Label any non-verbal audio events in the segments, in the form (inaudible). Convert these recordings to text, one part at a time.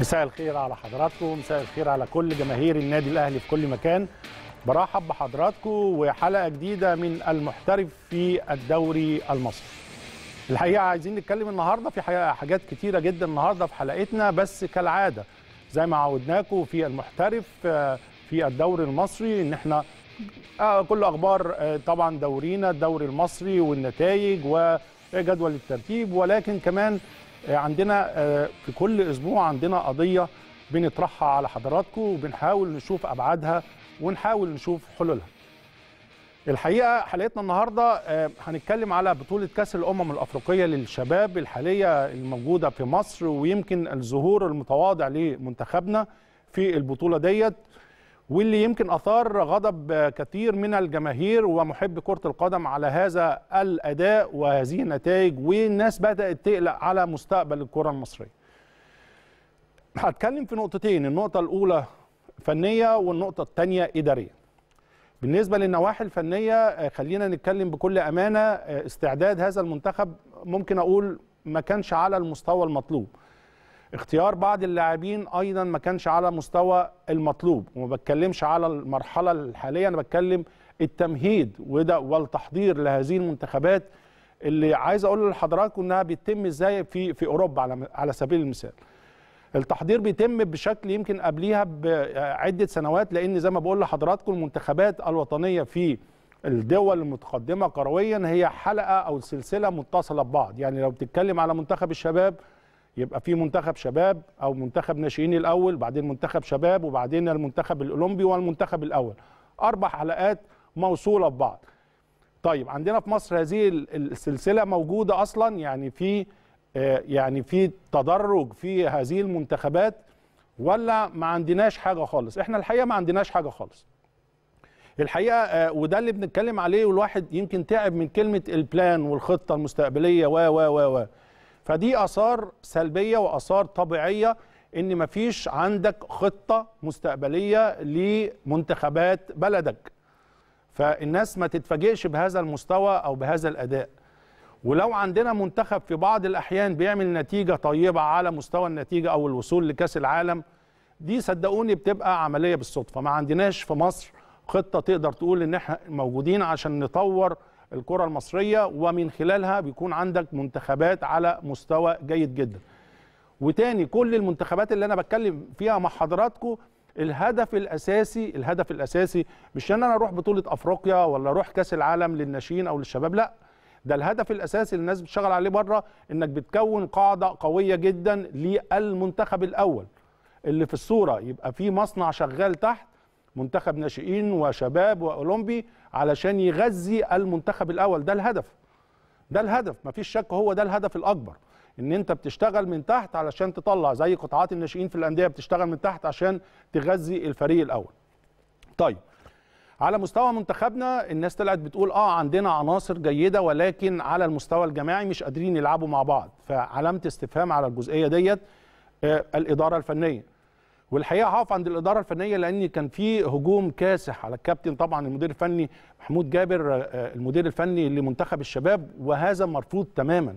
مساء الخير على حضراتكم مساء الخير على كل جماهير النادي الاهلي في كل مكان برحب بحضراتكم وحلقه جديده من المحترف في الدوري المصري الحقيقه عايزين نتكلم النهارده في حاجات كتيره جدا النهارده في حلقتنا بس كالعاده زي ما عودناكم في المحترف آه، في الدوري المصري ان احنا آه، كل اخبار آه، طبعا دورينا الدوري المصري والنتائج وجدول الترتيب ولكن كمان آه، عندنا آه، في كل اسبوع عندنا قضيه بنطرحها على حضراتكم وبنحاول نشوف ابعادها ونحاول نشوف حلولها. الحقيقه حلقتنا النهارده آه، هنتكلم على بطوله كاس الامم الافريقيه للشباب الحاليه الموجوده في مصر ويمكن الظهور المتواضع لمنتخبنا في البطوله ديت واللي يمكن اثار غضب كثير من الجماهير ومحبي كره القدم على هذا الاداء وهذه النتائج والناس بدات تقلق على مستقبل الكره المصريه. هتكلم في نقطتين، النقطه الاولى فنيه والنقطه الثانيه اداريه. بالنسبه للنواحي الفنيه آه، خلينا نتكلم بكل امانه آه، استعداد هذا المنتخب ممكن اقول ما كانش على المستوى المطلوب. اختيار بعض اللاعبين ايضا ما كانش على مستوى المطلوب وما بتكلمش على المرحله الحاليه انا بتكلم التمهيد وده والتحضير لهذه المنتخبات اللي عايز اقول لحضراتكم انها بيتم ازاي في في اوروبا على على سبيل المثال التحضير بيتم بشكل يمكن قبليها بعده سنوات لان زي ما بقول لحضراتكم المنتخبات الوطنيه في الدول المتقدمه كرويا هي حلقه او سلسله متصله ببعض يعني لو بتتكلم على منتخب الشباب يبقى في منتخب شباب او منتخب ناشئين الاول بعدين منتخب شباب وبعدين المنتخب الاولمبي والمنتخب الاول اربع حلقات موصوله ببعض طيب عندنا في مصر هذه السلسله موجوده اصلا يعني في آه، يعني في تدرج في هذه المنتخبات ولا ما عندناش حاجه خالص احنا الحقيقه ما عندناش حاجه خالص الحقيقه آه، وده اللي بنتكلم عليه والواحد يمكن تعب من كلمه البلان والخطه المستقبليه و و و و فدي اثار سلبيه واثار طبيعيه ان مفيش عندك خطه مستقبليه لمنتخبات بلدك فالناس ما تتفاجئش بهذا المستوى او بهذا الاداء ولو عندنا منتخب في بعض الاحيان بيعمل نتيجه طيبه على مستوى النتيجه او الوصول لكاس العالم دي صدقوني بتبقى عمليه بالصدفه ما عندناش في مصر خطه تقدر تقول ان احنا موجودين عشان نطور الكره المصريه ومن خلالها بيكون عندك منتخبات على مستوى جيد جدا وتاني كل المنتخبات اللي انا بتكلم فيها مع حضراتكم الهدف الاساسي الهدف الاساسي مش ان انا اروح بطوله افريقيا ولا اروح كاس العالم للناشئين او للشباب لا ده الهدف الاساسي اللي الناس بتشتغل عليه بره انك بتكون قاعده قويه جدا للمنتخب الاول اللي في الصوره يبقى في مصنع شغال تحت منتخب ناشئين وشباب واولمبي علشان يغذي المنتخب الاول ده الهدف ده الهدف مفيش شك هو ده الهدف الاكبر ان انت بتشتغل من تحت علشان تطلع زي قطاعات الناشئين في الانديه بتشتغل من تحت عشان تغذي الفريق الاول طيب على مستوى منتخبنا الناس طلعت بتقول اه عندنا عناصر جيده ولكن على المستوى الجماعي مش قادرين يلعبوا مع بعض فعلامه استفهام على الجزئيه ديت آه الاداره الفنيه والحقيقه هقف عند الاداره الفنيه لان كان في هجوم كاسح على الكابتن طبعا المدير الفني محمود جابر آه، المدير الفني لمنتخب الشباب وهذا مرفوض تماما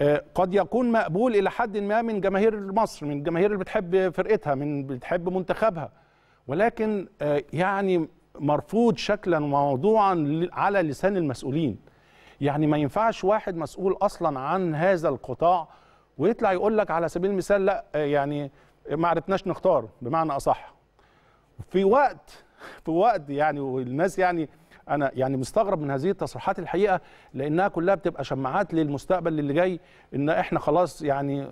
آه، قد يكون مقبول الى حد ما من جماهير مصر من الجماهير اللي بتحب فرقتها من بتحب منتخبها ولكن آه، يعني مرفوض شكلا وموضوعا على لسان المسؤولين يعني ما ينفعش واحد مسؤول اصلا عن هذا القطاع ويطلع يقول لك على سبيل المثال لا يعني ما عرفناش نختار بمعنى اصح في وقت في وقت يعني والناس يعني انا يعني مستغرب من هذه التصريحات الحقيقه لانها كلها بتبقى شماعات للمستقبل اللي جاي ان احنا خلاص يعني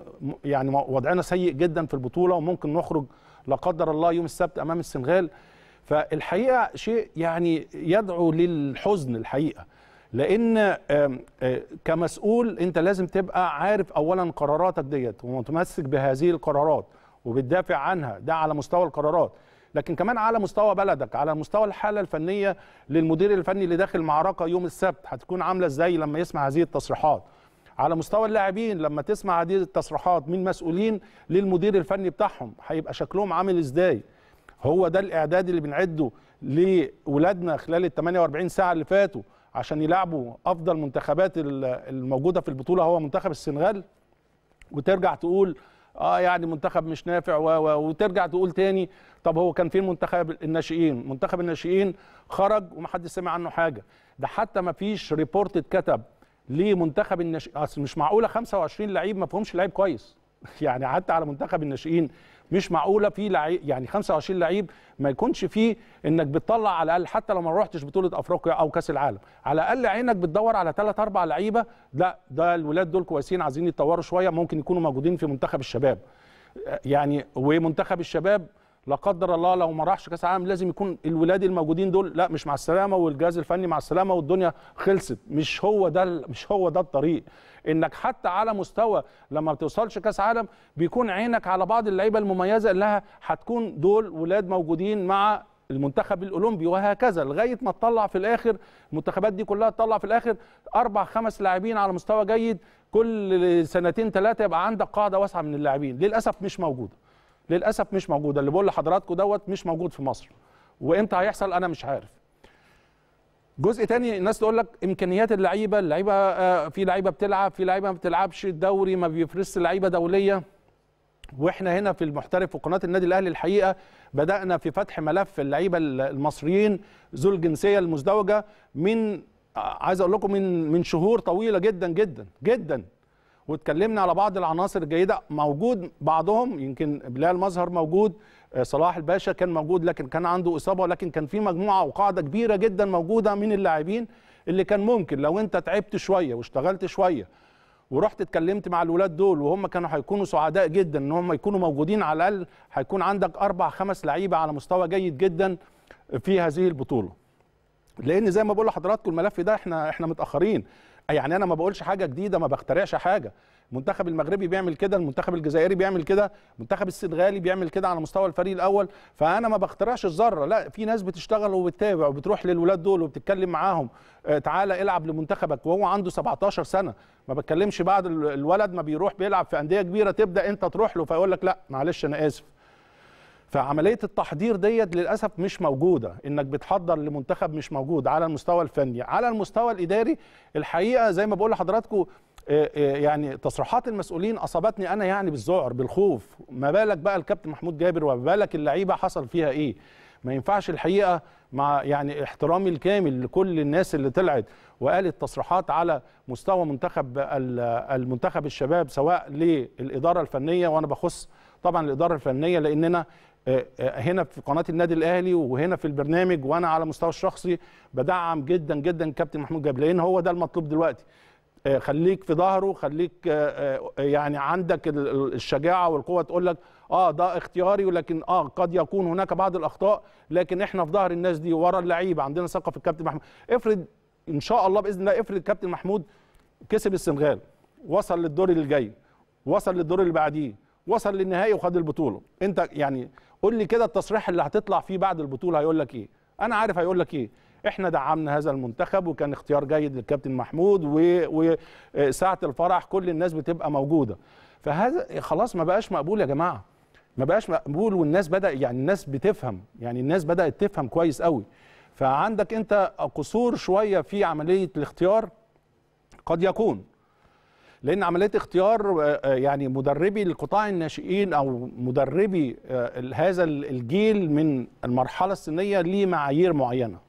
يعني وضعنا سيء جدا في البطوله وممكن نخرج لا قدر الله يوم السبت امام السنغال فالحقيقه شيء يعني يدعو للحزن الحقيقه لان آه، كمسؤول انت لازم تبقى عارف اولا قراراتك ديت ومتمسك بهذه القرارات وبتدافع عنها ده على مستوى القرارات لكن كمان على مستوى بلدك على مستوى الحاله الفنيه للمدير الفني اللي داخل معركه يوم السبت هتكون عامله ازاي لما يسمع هذه التصريحات على مستوى اللاعبين لما تسمع هذه التصريحات من مسؤولين للمدير الفني بتاعهم هيبقى شكلهم عامل ازاي هو ده الاعداد اللي بنعده لولادنا خلال ال 48 ساعه اللي فاتوا عشان يلعبوا افضل منتخبات الموجوده في البطوله هو منتخب السنغال وترجع تقول اه يعني منتخب مش نافع و... و... وترجع تقول تاني طب هو كان فين منتخب الناشئين منتخب الناشئين خرج ومحدش سمع عنه حاجه ده حتى ما فيش ريبورت اتكتب لمنتخب الناشئين اصل مش معقوله 25 لعيب ما فيهمش لعيب كويس (laughs) يعني حتى على منتخب الناشئين مش معقوله في لعيب يعني 25 لعيب ما يكونش فيه انك بتطلع على الاقل حتى لو ما روحتش بطوله افريقيا او كاس العالم على الاقل عينك بتدور على ثلاث اربع لعيبه لا ده الولاد دول كويسين عايزين يتطوروا شويه ممكن يكونوا موجودين في منتخب الشباب يعني ومنتخب الشباب لا قدر الله لو ما راحش كاس عالم لازم يكون الولاد الموجودين دول لا مش مع السلامه والجهاز الفني مع السلامه والدنيا خلصت مش هو ده مش هو ده الطريق انك حتى على مستوى لما بتوصلش كاس عالم بيكون عينك على بعض اللعيبه المميزه اللي هتكون دول ولاد موجودين مع المنتخب الاولمبي وهكذا لغايه ما تطلع في الاخر المنتخبات دي كلها تطلع في الاخر اربع خمس لاعبين على مستوى جيد كل سنتين ثلاثه يبقى عندك قاعده واسعه من اللاعبين للاسف مش موجوده للاسف مش موجوده اللي بقول لحضراتكم دوت مش موجود في مصر وامتى هيحصل انا مش عارف جزء تاني الناس تقول لك امكانيات اللعيبه اللعيبه آه في لعيبه بتلعب في لعيبه ما بتلعبش الدوري ما بيفرسش لعيبه دوليه واحنا هنا في المحترف وقناه النادي الاهلي الحقيقه بدانا في فتح ملف اللعيبه المصريين ذو الجنسيه المزدوجه من آه، عايز اقول لكم من من شهور طويله جدا جدا جدا واتكلمنا على بعض العناصر الجيده موجود بعضهم يمكن بلال مظهر موجود آه، صلاح الباشا كان موجود لكن كان عنده اصابه ولكن كان في مجموعه وقاعده كبيره جدا موجوده من اللاعبين اللي كان ممكن لو انت تعبت شويه واشتغلت شويه ورحت اتكلمت مع الولاد دول وهم كانوا هيكونوا سعداء جدا ان هم يكونوا موجودين على الاقل هيكون عندك اربع خمس لعيبه على مستوى جيد جدا في هذه البطوله لان زي ما بقول لحضراتكم الملف ده احنا احنا متاخرين يعني انا ما بقولش حاجه جديده ما بخترعش حاجه المنتخب المغربي بيعمل كده المنتخب الجزائري بيعمل كده المنتخب السنغالي بيعمل كده على مستوى الفريق الاول فانا ما بخترعش الذره لا في ناس بتشتغل وبتتابع وبتروح للولاد دول وبتتكلم معاهم آه، تعالى العب لمنتخبك وهو عنده 17 سنه ما بتكلمش بعد الولد ما بيروح بيلعب في انديه كبيره تبدا انت تروح له فيقول لك لا معلش انا اسف فعمليه التحضير ديت للاسف مش موجوده انك بتحضر لمنتخب مش موجود على المستوى الفني على المستوى الاداري الحقيقه زي ما بقول لحضراتكم آه، آه، يعني تصريحات المسؤولين اصابتني انا يعني بالذعر بالخوف ما بالك بقى الكابتن محمود جابر وما بالك اللعيبه حصل فيها ايه ما ينفعش الحقيقه مع يعني احترامي الكامل لكل الناس اللي طلعت وقالت تصريحات على مستوى منتخب المنتخب الشباب سواء للاداره الفنيه وانا بخص طبعا الاداره الفنيه لاننا آه، آه، هنا في قناه النادي الاهلي وهنا في البرنامج وانا على مستوى الشخصي بدعم جدا جدا كابتن محمود جاب لان هو ده المطلوب دلوقتي آه، خليك في ظهره خليك يعني عندك الشجاعه والقوه تقول لك اه ده اختياري ولكن اه قد يكون هناك بعض الاخطاء لكن احنا في ظهر الناس دي ورا اللعيبه عندنا ثقه في الكابتن محمود افرض ان شاء الله باذن الله افرض الكابتن محمود كسب السنغال وصل للدور اللي جاي وصل للدور اللي بعديه وصل للنهائي وخد البطوله انت يعني قول لي كده التصريح اللي هتطلع فيه بعد البطوله هيقول لك ايه انا عارف هيقول لك ايه احنا دعمنا هذا المنتخب وكان اختيار جيد للكابتن محمود وساعه آه، الفرح كل الناس بتبقى موجوده فهذا خلاص ما بقاش مقبول يا جماعه ما بقاش مقبول والناس بدا يعني الناس بتفهم يعني الناس بدات تفهم كويس قوي فعندك انت قصور شويه في عمليه الاختيار قد يكون لان عمليه اختيار آه، آه، يعني مدربي القطاع الناشئين او مدربي آه، هذا الجيل من المرحله السنيه ليه معايير معينه